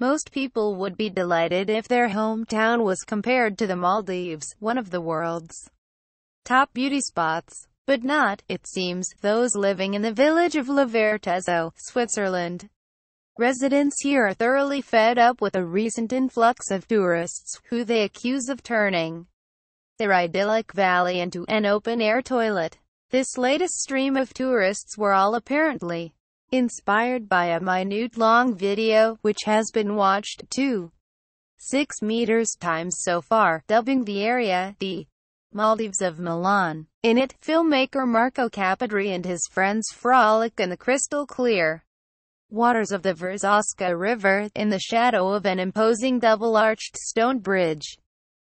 Most people would be delighted if their hometown was compared to the Maldives, one of the world's top beauty spots. But not, it seems, those living in the village of La Vertezzo, Switzerland. Residents here are thoroughly fed up with a recent influx of tourists, who they accuse of turning their idyllic valley into an open-air toilet. This latest stream of tourists were all apparently inspired by a minute long video, which has been watched, to 6 meters times so far, dubbing the area the Maldives of Milan. In it, filmmaker Marco Capodri and his friends frolic in the crystal clear waters of the Verzasca River, in the shadow of an imposing double-arched stone bridge.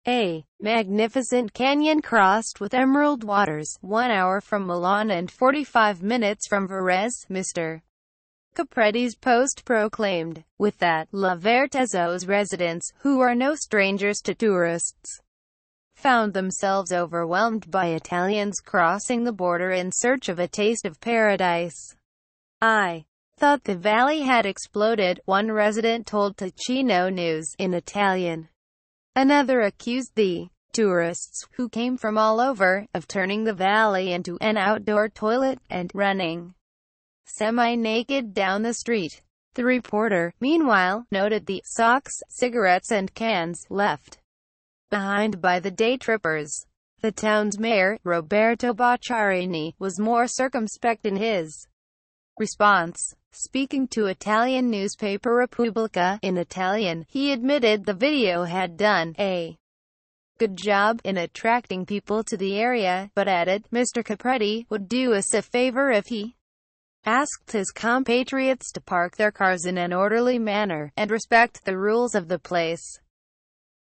A magnificent canyon crossed with emerald waters, one hour from Milan and 45 minutes from Varese, Mr. Capretti's post proclaimed. With that, La Vertezo's residents, who are no strangers to tourists, found themselves overwhelmed by Italians crossing the border in search of a taste of paradise. I thought the valley had exploded, one resident told Ticino News in Italian. Another accused the tourists, who came from all over, of turning the valley into an outdoor toilet and running semi-naked down the street. The reporter, meanwhile, noted the socks, cigarettes and cans left behind by the day trippers. The town's mayor, Roberto Bocciarini, was more circumspect in his response. Speaking to Italian newspaper Repubblica in Italian, he admitted the video had done a good job in attracting people to the area, but added, Mr. Capretti would do us a favor if he asked his compatriots to park their cars in an orderly manner and respect the rules of the place.